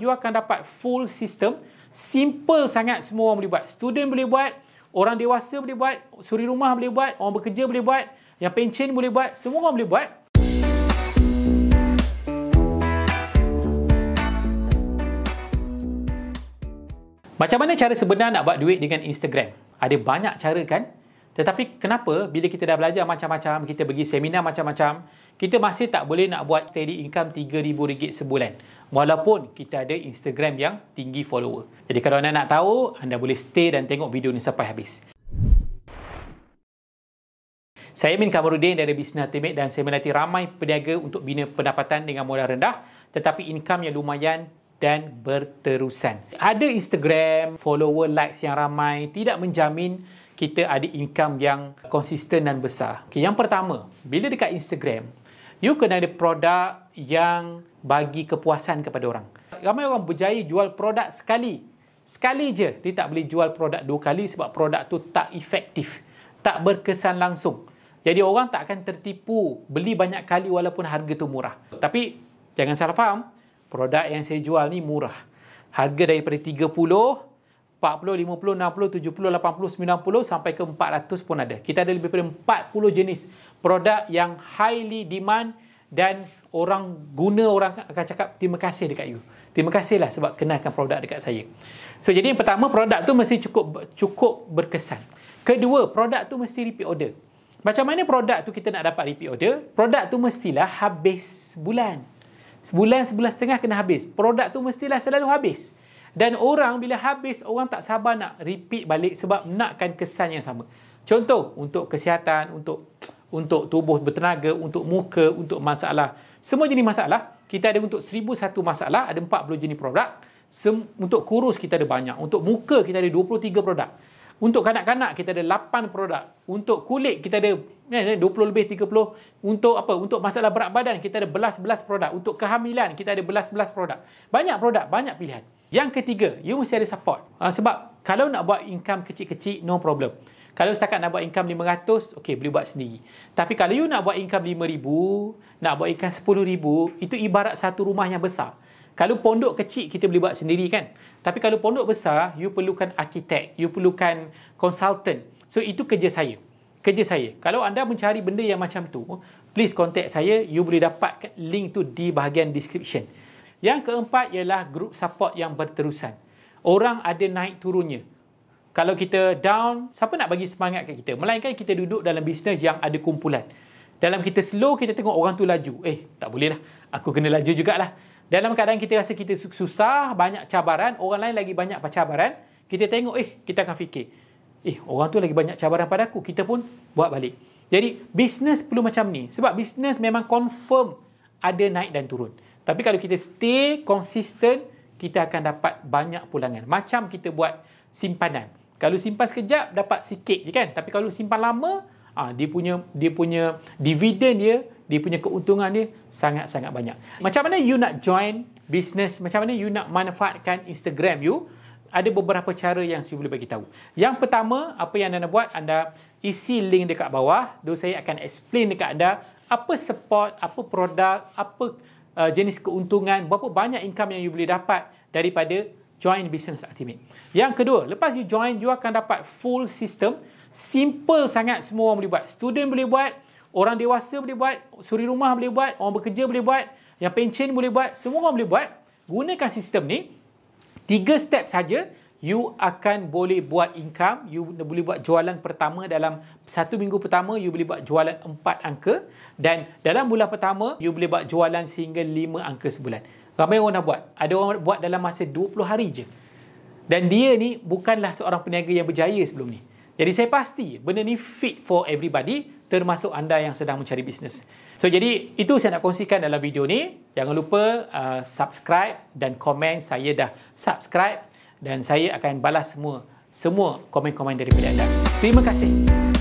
you akan dapat full system. Simple sangat semua orang boleh buat. Student boleh buat, orang dewasa boleh buat, suri rumah boleh buat, orang bekerja boleh buat, yang pencen boleh buat, semua orang boleh buat. Macam mana cara sebenar nak buat duit dengan Instagram? Ada banyak cara kan? Tetapi kenapa bila kita dah belajar macam-macam, kita pergi seminar macam-macam, kita masih tak boleh nak buat steady income RM3,000 sebulan. Walaupun kita ada Instagram yang tinggi follower. Jadi kalau anda nak tahu, anda boleh stay dan tengok video ni sampai habis. Saya Min Kamarudin dari Business Ultimate dan saya melatih ramai peniaga untuk bina pendapatan dengan modal rendah tetapi income yang lumayan dan berterusan. Ada Instagram, follower likes yang ramai tidak menjamin kita ada income yang konsisten dan besar. Okay, yang pertama, bila dekat Instagram, you kena ada produk yang bagi kepuasan kepada orang. Ramai orang berjaya jual produk sekali. Sekali je, dia tak boleh jual produk dua kali sebab produk tu tak efektif. Tak berkesan langsung. Jadi orang tak akan tertipu beli banyak kali walaupun harga tu murah. Tapi jangan salah faham, produk yang saya jual ni murah. Harga daripada 30 40, 50, 60, 70, 80, 90 sampai ke 400 pun ada. Kita ada lebih daripada 40 jenis produk yang highly demand dan orang guna orang akan cakap terima kasih dekat you. Terima kasihlah sebab kenalkan produk dekat saya. So jadi yang pertama produk tu mesti cukup cukup berkesan. Kedua, produk tu mesti repeat order. Macam mana produk tu kita nak dapat repeat order? Produk tu mestilah habis sebulan. Sebulan, sebulan setengah kena habis. Produk tu mestilah selalu habis. Habis. Dan orang bila habis, orang tak sabar nak repeat balik sebab nakkan kesan yang sama. Contoh, untuk kesihatan, untuk untuk tubuh bertenaga, untuk muka, untuk masalah. Semua jenis masalah. Kita ada untuk seribu satu masalah, ada empat 40 jenis produk. Sem- untuk kurus kita ada banyak. Untuk muka kita ada dua puluh tiga produk. Untuk kanak-kanak kita ada 8 produk. Untuk kulit kita ada 20 eh, eh, lebih 30. Untuk apa? Untuk masalah berat badan kita ada belas-belas produk. Untuk kehamilan kita ada belas-belas produk. Banyak produk, banyak pilihan. Yang ketiga, you mesti ada support. Ah, sebab kalau nak buat income kecil-kecil, no problem. Kalau setakat nak buat income RM500, okay, boleh buat sendiri. Tapi kalau you nak buat income RM5,000, nak buat income RM10,000, itu ibarat satu rumah yang besar. Kalau pondok kecil kita boleh buat sendiri kan. Tapi kalau pondok besar, you perlukan arkitek, you perlukan consultant. So itu kerja saya. Kerja saya. Kalau anda mencari benda yang macam tu, please contact saya, you boleh dapat link tu di bahagian description. Yang keempat ialah group support yang berterusan. Orang ada naik turunnya. Kalau kita down, siapa nak bagi semangat kat kita? Melainkan kita duduk dalam bisnes yang ada kumpulan. Dalam kita slow, kita tengok orang tu laju. Eh, tak boleh lah. Aku kena laju jugalah. Dalam keadaan kita rasa kita susah, banyak cabaran, orang lain lagi banyak cabaran, kita tengok, eh, kita akan fikir, eh, orang tu lagi banyak cabaran pada aku, kita pun buat balik. Jadi, bisnes perlu macam ni. Sebab bisnes memang confirm ada naik dan turun. Tapi kalau kita stay konsisten, kita akan dapat banyak pulangan. Macam kita buat simpanan. Kalau simpan sekejap, dapat sikit je kan? Tapi kalau simpan lama, ah dia punya dia punya dividen dia dia punya keuntungan dia sangat-sangat banyak. Macam mana you nak join business? Macam mana you nak manfaatkan Instagram you? Ada beberapa cara yang saya boleh bagi tahu. Yang pertama, apa yang anda buat, anda isi link dekat bawah. Dulu saya akan explain dekat anda apa support, apa produk, apa uh, jenis keuntungan, berapa banyak income yang you boleh dapat daripada join business Ultimate. Yang kedua, lepas you join, you akan dapat full system. Simple sangat semua orang boleh buat. Student boleh buat, orang dewasa boleh buat, suri rumah boleh buat, orang bekerja boleh buat, yang pencen boleh buat, semua orang boleh buat. Gunakan sistem ni, tiga step saja, you akan boleh buat income, you boleh buat jualan pertama dalam satu minggu pertama, you boleh buat jualan empat angka dan dalam bulan pertama, you boleh buat jualan sehingga lima angka sebulan. Ramai orang dah buat. Ada orang buat dalam masa 20 hari je. Dan dia ni bukanlah seorang peniaga yang berjaya sebelum ni. Jadi saya pasti benda ni fit for everybody termasuk anda yang sedang mencari bisnes. So jadi itu saya nak kongsikan dalam video ni. Jangan lupa uh, subscribe dan komen. Saya dah subscribe dan saya akan balas semua semua komen-komen daripada anda. Terima kasih.